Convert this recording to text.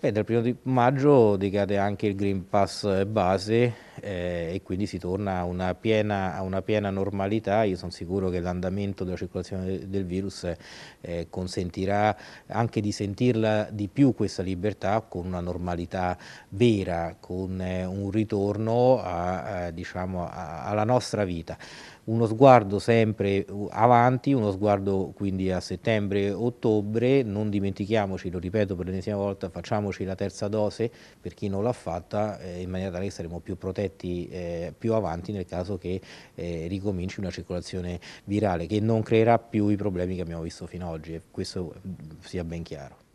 Beh, dal primo di maggio decade anche il Green Pass base eh, e quindi si torna a una, piena, a una, piena, normalità. Io sono sicuro che l'andamento della circolazione del virus eh, consentirà anche di sentirla di più questa libertà con una normalità vera, con eh, un ritorno a, a, diciamo, alla nostra vita uno sguardo sempre avanti, uno sguardo quindi a settembre-ottobre, non dimentichiamoci, lo ripeto per l'ennesima volta, facciamoci la terza dose per chi non l'ha fatta eh, in maniera tale che saremo più protetti effetti eh, più avanti nel caso che eh, ricominci una circolazione virale che non creerà più i problemi che abbiamo visto fino ad oggi, e questo mm, sia ben chiaro.